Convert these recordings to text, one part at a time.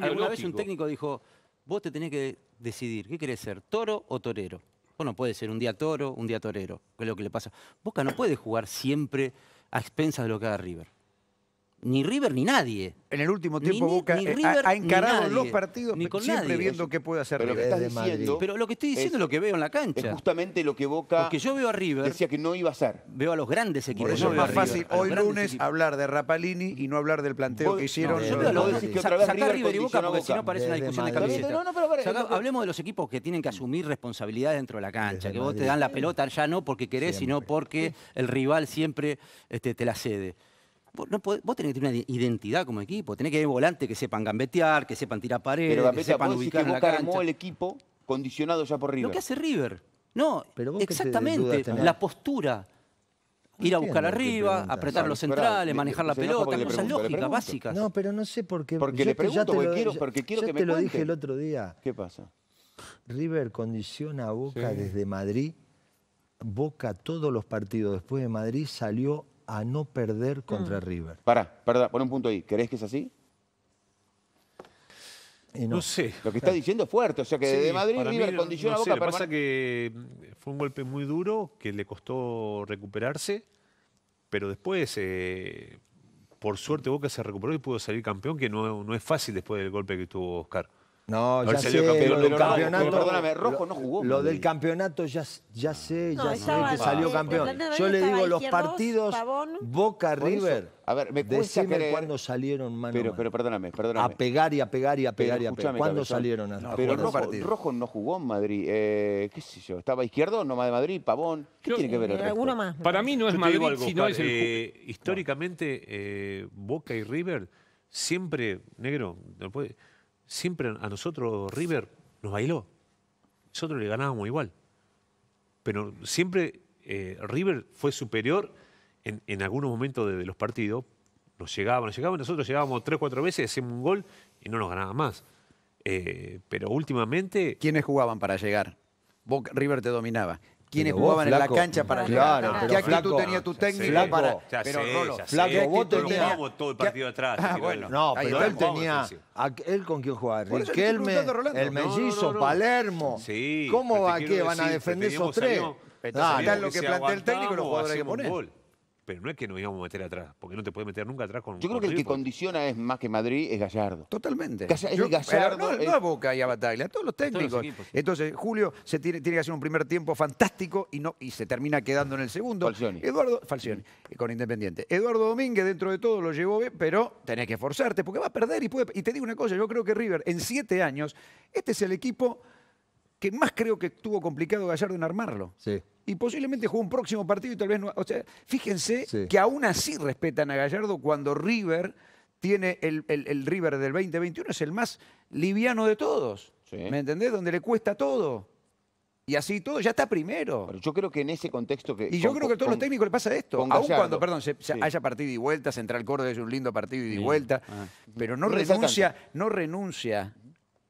alguna vez un técnico dijo, vos te tenés que decidir, ¿qué querés ser, toro o torero? Vos no puede ser un día toro, un día torero, que es lo que le pasa. Boca no puede jugar siempre a expensas de lo que haga River ni River ni nadie. En el último tiempo Boca eh, ha, encarado los partidos siempre viendo qué puede hacer River. Lo que Pero lo que estoy diciendo es, lo que veo en la cancha. Es justamente lo que Boca que yo veo a River, decía que no iba a ser Veo a los grandes equipos. es más fácil hoy lunes hablar de Rapalini y no hablar del planteo que hicieron. River, y Boca porque si no parece una discusión de hablemos de los equipos que tienen que asumir responsabilidad dentro de la cancha, que vos te dan la pelota ya no porque querés, sino porque el rival siempre este, te la cede. Vos, tenés que tener una identidad como equipo, tenés que haber volantes que sepan gambetear, que sepan tirar paredes, que sepan ubicar que la cancha. el equipo condicionado ya por River. Lo que hace River. No, exactamente, la postura. Ir a buscar arriba, apretar ah, los centrales, manejar la pelota, cosas lógicas, básicas. No, pero no sé por qué. Porque le pregunto, porque, lo, quiero, porque quiero yo te lo dije el otro día. ¿Qué pasa? River condiciona a Boca desde Madrid. Boca todos los partidos después de Madrid salió a no perder contra mm. River. Pará, perdón, pon un punto ahí. ¿Crees que es así? no. sé. Lo que está diciendo es fuerte, o sea que de Madrid River condiciona a Boca Lo que pasa que eh, fue un golpe muy duro, que le costó recuperarse, pero después, eh, por suerte, Boca se recuperó y pudo salir campeón, que no es fácil después del golpe que tuvo Oscar. No, ya sé, campeón, lo del campeonato. perdóname, Rojo no jugó. Lo del campeonato ya, sé, ya sé que salió campeón. Yo le digo, los partidos Boca River. A ver, me Decime cuándo salieron mano pero, pero perdóname, perdóname. A pegar y a pegar y a pegar y a pegar. ¿Cuándo salieron? A, no, pero Rojo, no jugó en Madrid. Eh, ¿Qué sé yo? ¿Estaba izquierdo? ¿No más de Madrid? ¿Pavón? ¿Qué tiene que ver el eh, más. Para mí no es Madrid, sino es eh, históricamente, Boca y River siempre, negro, no puede siempre a nosotros River nos bailó. Nosotros le ganábamos igual. Pero siempre eh, River fue superior en, algunos momentos de, los partidos. Nos llegaban, nos llegaban, nosotros llegábamos tres, cuatro veces, hacíamos un gol y no nos ganaba más. Eh, pero últimamente... ¿Quiénes jugaban para llegar? River te dominaba quienes jugaban en la cancha para claro, llegar. que ¿Qué tenías tu técnico para...? Ya pero Rolo, ya flaco, sé, vos todo el partido atrás. Ah, no, pero él tenía... ¿Él con quién jugar? Riquelme, el mellizo, Palermo. Sí, ¿Cómo va, van a defender esos tres? Nada, lo que plantea el técnico los jugadores que poner pero no es que nos íbamos a meter atrás, porque no te puede meter nunca atrás con Yo creo que el que condiciona es más que Madrid es Gallardo. Totalmente. Gallardo. No, a Boca y a Bataglia, a todos los técnicos. Entonces, Julio se tiene, que hacer un primer tiempo fantástico y no y se termina quedando en el segundo. Falcioni. Eduardo Falcioni eh, con Independiente. Eduardo Domínguez dentro de todo lo llevó bien, pero tenés que esforzarte porque va a perder y y te digo una cosa, yo creo que River en siete años este es el equipo que más creo que tuvo complicado Gallardo en armarlo. Sí y posiblemente juegue un próximo partido y tal vez no. O sea, fíjense que aún así respetan a Gallardo cuando River tiene el, River del 2021, es el más liviano de todos. ¿Me entendés? Donde le cuesta todo. Y así todo, ya está primero. Pero yo creo que en ese contexto que. Y yo creo que a todos los técnicos le pasa esto. Aún cuando, perdón, haya partido y vuelta, Central Córdoba es un lindo partido y vuelta. Ah. Pero no renuncia, no renuncia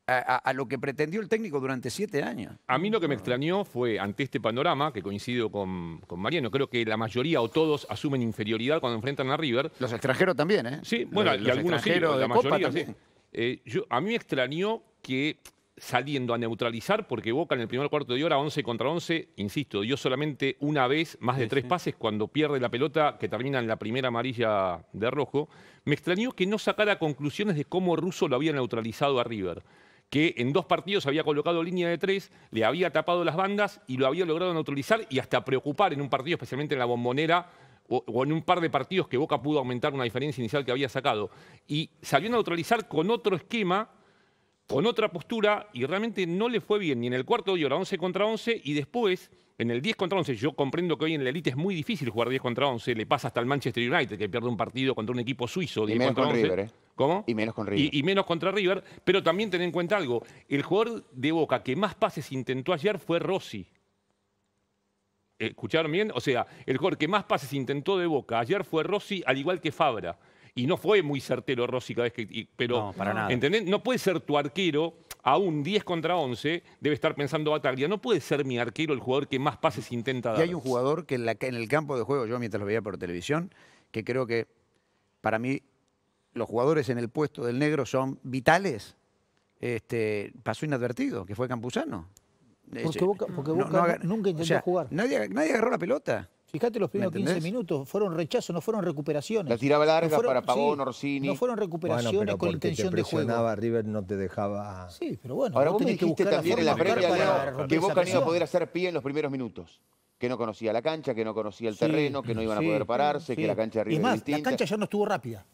a, lo que pretendió el técnico durante siete años. A mí lo que me ah. extrañó fue, ante este panorama, que coincido con, Mariano, creo que la mayoría o todos asumen inferioridad cuando enfrentan a River. Los extranjeros también, ¿eh? Sí, bueno, y algunos sí, la sí. Eh, a mí me extrañó que saliendo a neutralizar, porque Boca en el primer cuarto de hora, 11 contra 11, insisto, dio solamente una vez más de tres pases cuando pierde la pelota que termina en la primera amarilla de rojo, me extrañó que no sacara conclusiones de cómo Russo lo había neutralizado a River que en dos partidos había colocado línea de tres, le había tapado las bandas y lo había logrado neutralizar y hasta preocupar en un partido, especialmente en la bombonera, o, en un par de partidos que Boca pudo aumentar una diferencia inicial que había sacado. Y salió a neutralizar con otro esquema con otra postura y realmente no le fue bien ni en el cuarto de hora 11 contra 11 y después en el 10 contra 11. Yo comprendo que hoy en la élite es muy difícil jugar 10 contra 11, le pasa hasta al Manchester United que pierde un partido contra un equipo suizo y menos contra River, ¿eh? ¿Cómo? Y menos con River. Y, y, menos contra River, pero también ten en cuenta algo, el jugador de Boca que más pases intentó ayer fue Rossi. ¿Escucharon bien? O sea, el jugador que más pases intentó de Boca ayer fue Rossi, al igual que Fabra. Y no fue muy certero Rossi cada vez que... pero, No, para nada. ¿entendés? No puede ser tu arquero, a un 10 contra 11, debe estar pensando Bataglia. No puede ser mi arquero el jugador que más pases intenta dar. Y hay un jugador que en, el campo de juego, yo mientras lo veía por televisión, que creo que para mí los jugadores en el puesto del negro son vitales. Este, pasó inadvertido, que fue Campuzano. Porque eh, Boca- nunca intentó jugar. Nadie, nadie agarró la pelota. Fíjate los primeros 15 minutos, fueron rechazos, no fueron recuperaciones. La tiraba larga para Pagón, Orsini. No fueron recuperaciones con intención de juego. River no te dejaba. Sí, pero bueno. Ahora vos dijiste también en la previa que Boca no iba a poder hacer pie en los primeros minutos que no conocía la cancha, que no conocía el terreno, que no iban a poder pararse, que la cancha de River y más, la cancha ya no estuvo rápida.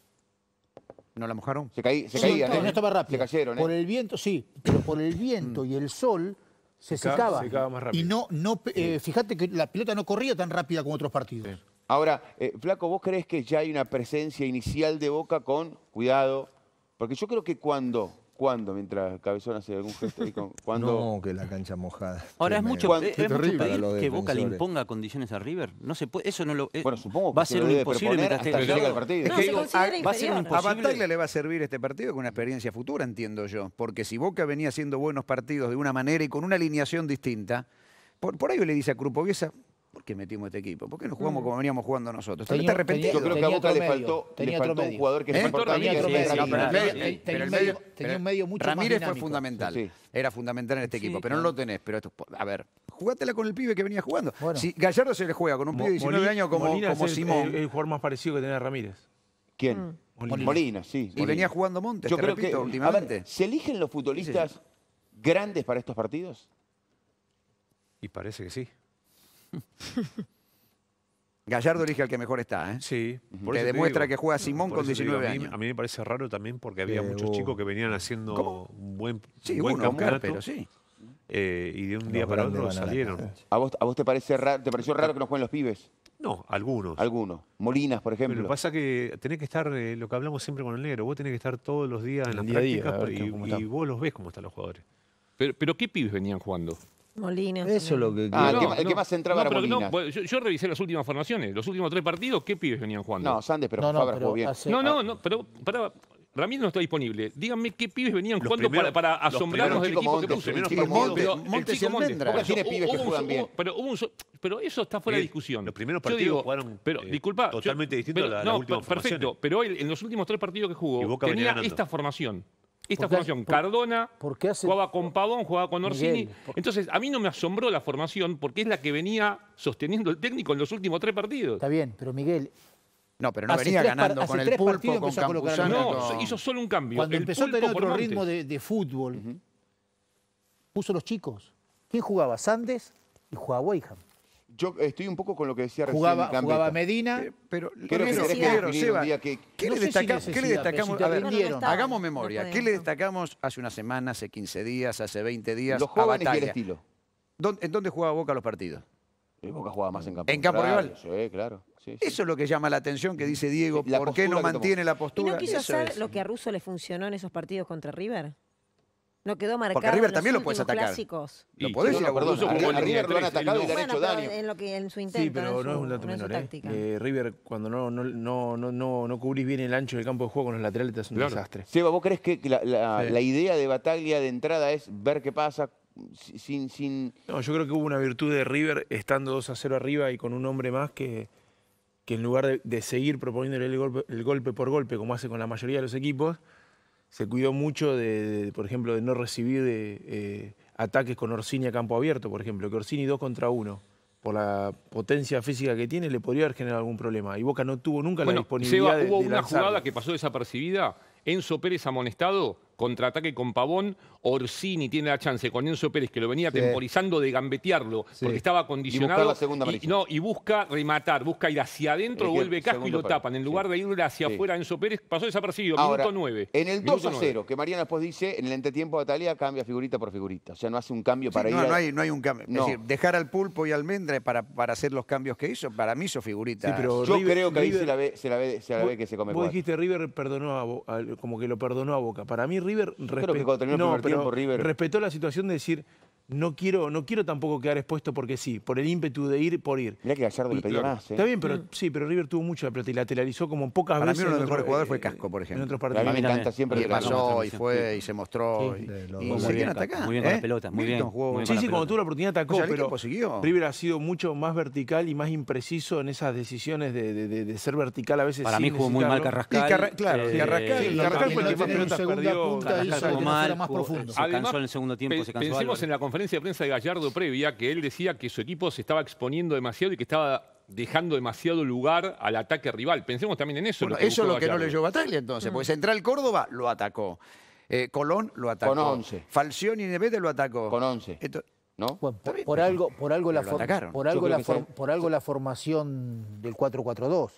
¿No la mojaron? Se, caía. no, ¿eh? no estaba rápida. Se cayeron, ¿eh? Por el viento, sí, pero por el viento mm. y el sol se secaba. secaba más rápido. Y no, no eh, fíjate que la pelota no corría tan rápida como otros partidos. Ahora, eh, Flaco, ¿vos crees que ya hay una presencia inicial de Boca con cuidado? Porque yo creo que cuando ¿Cuándo? Mientras Cabezón hace algún gesto cuando que la cancha mojada. Ahora es mucho, es, que Boca le imponga condiciones a River. No se puede, eso no lo. Eh, supongo va a ser imposible mientras hasta el partido. va a ser imposible. A Bataglia le va a servir este partido con una experiencia futura, entiendo yo. Porque si Boca venía haciendo buenos partidos de una manera y con una alineación distinta, por, por ahí le dice a Crupoviesa, ¿Por qué metimos este equipo? ¿Por qué no jugamos mm. como veníamos jugando nosotros? Tenía, está arrepentido. Yo creo que a Boca le faltó, le faltó un jugador que es importante. ¿Eh? Tenía un medio mucho Ramírez fue fundamental. Era fundamental en este equipo, pero no lo tenés. Pero esto, a ver, jugátela con el pibe que venía jugando. Si Gallardo se le juega con un pibe de 19 años como, Molina como es el, Simón. El, jugador más parecido que tenía Ramírez. ¿Quién? Mm. Molina. Molina sí. Y venía jugando Montes, yo te creo repito, que, últimamente. ¿se eligen los futbolistas grandes para estos partidos? Y parece que sí. Gallardo elige al que mejor está, ¿eh? Sí. demuestra que juega Simón con 19 años. A mí me parece raro también porque había muchos chicos que venían haciendo un buen, buen Pero sí. Eh, y de un día para otro salieron. A, vos, te, parece raro, te pareció raro que no jueguen los pibes? No, algunos. Algunos. Molinas, por ejemplo. lo que pasa que tenés que estar, eh, lo que hablamos siempre con el negro, vos tenés que estar todos los días en las prácticas y, vos los ves cómo están los jugadores. Pero, ¿Pero qué pibes venían jugando? Eso es lo que ah, el, que, más entraba no, era Molina. Pues, yo, yo, revisé las últimas formaciones, los últimos tres partidos, ¿qué pibes venían jugando? No, Sandes, pero Fabra jugó bien. no, no, no, pero para, Ramírez no está disponible. Díganme qué pibes venían jugando para, para, asombrarnos del equipo que puso. Montes, Montes, Montes, el pibes que juegan bien. Pero, hubo un, pero eso está fuera de discusión. Los primeros partidos digo, jugaron pero, eh, disculpa, totalmente distinto a la, Perfecto, pero él en los últimos tres partidos que jugó tenía esta formación. Esta formación, Cardona, jugaba con Pavón, jugaba con Orsini. Entonces, a mí no me asombró la formación porque es la que venía sosteniendo el técnico en los últimos tres partidos. Está bien, pero Miguel... No, pero no venía ganando con el pulpo, con Campuzano. No, hizo solo un cambio. Cuando empezó a tener otro ritmo de, fútbol, puso los chicos. ¿Quién jugaba? Sandes y jugaba Weyham yo estoy un poco con lo que decía jugaba, recién. Jugaba Medina, pero le ¿qué, le destacamos? hagamos memoria. ¿Qué le destacamos hace una semana, hace 15 días, hace 20 días? a y ¿En dónde jugaba Boca los partidos? en Boca jugaba más en campo. ¿En campo rival? Sí, claro. Eso es lo que llama la atención que dice Diego. ¿Por qué no mantiene la postura? ¿Y no quiso hacer lo que a Russo le funcionó en esos partidos contra River? No quedó marcado. Porque River también lo puedes atacar. Clásicos. Lo podés ir a River lo han y le hecho en su Sí, pero no es un dato ¿eh? Eh, River, cuando no, no, no, no, no, cubrís bien el ancho del campo de juego con los laterales, te hace un desastre. Seba, ¿vos crees que la, idea de batalla de entrada es ver qué pasa sin... sin... No, yo creo que hubo una virtud de River estando 2 a 0 arriba y con un hombre más que, que en lugar de, seguir proponiéndole el golpe por golpe, como hace con la mayoría de los equipos, se cuidó mucho de, por ejemplo, de no recibir eh, eh, ataques con Orsini a campo abierto, por ejemplo, que Orsini 2 contra 1 por la potencia física que tiene, le podría haber generado algún problema. Y Boca no tuvo nunca la disponibilidad Seba, hubo una jugada que pasó desapercibida, Enzo Pérez amonestado, contraataque con Pavón, Orsini tiene la chance con Enzo Pérez, que lo venía temporizando de gambetearlo, porque estaba condicionado. no, y busca rematar, busca ir hacia adentro, vuelve casco y lo tapan. En lugar de ir hacia afuera, Enzo Pérez pasó desapercibido, minuto 9. En el 2 a 0, que Mariana después dice, en el entretiempo de Atalia cambia figurita por figurita. O sea, no hace un cambio para ir. No, no, hay, un cambio. Es decir, dejar al pulpo y almendra para, para hacer los cambios que hizo, para mí hizo figuritas Yo creo que ahí se la ve, se la ve, que se come. Vos dijiste River perdonó a, como que lo perdonó a Boca. Para mí River... respetó creo que cuando terminó no, el primer tiempo, River... Respetó la situación de decir, no quiero, no quiero tampoco quedar expuesto porque sí, por el ímpetu de ir por ir. que le más. ¿eh? Está bien, pero mm. sí, pero River tuvo mucho mucho plata y lateralizó como en pocas veces. Para mí uno de los mejores jugadores fue eh, Casco, por ejemplo. A mí me encanta siempre. Y pasó y fue y se mostró. y, muy, bien, atacar, muy bien con ¿eh? la pelota. Muy bien. ¿eh? sí, sí, cuando tuvo la oportunidad atacó, pues pero River ha sido mucho más vertical y más impreciso en esas decisiones de, de, ser vertical a veces. Para mí jugó muy mal Carrascal. y claro, Carrascal. fue el que más pelotas perdió. Carrascal más profundo Se cansó en el segundo tiempo. Pensemos en la conferencia de prensa de Gallardo previa que él decía que su equipo se estaba exponiendo demasiado y que estaba dejando demasiado lugar al ataque rival. Pensemos también en eso. eso es lo que no le llevó batalla entonces, porque mm. Central Córdoba lo atacó. Eh, Colón lo atacó. Con 11. Falcioni y Nevete lo atacó. Con 11. ¿No? por, algo, por algo, la, por algo, por algo la formación del 4-4-2.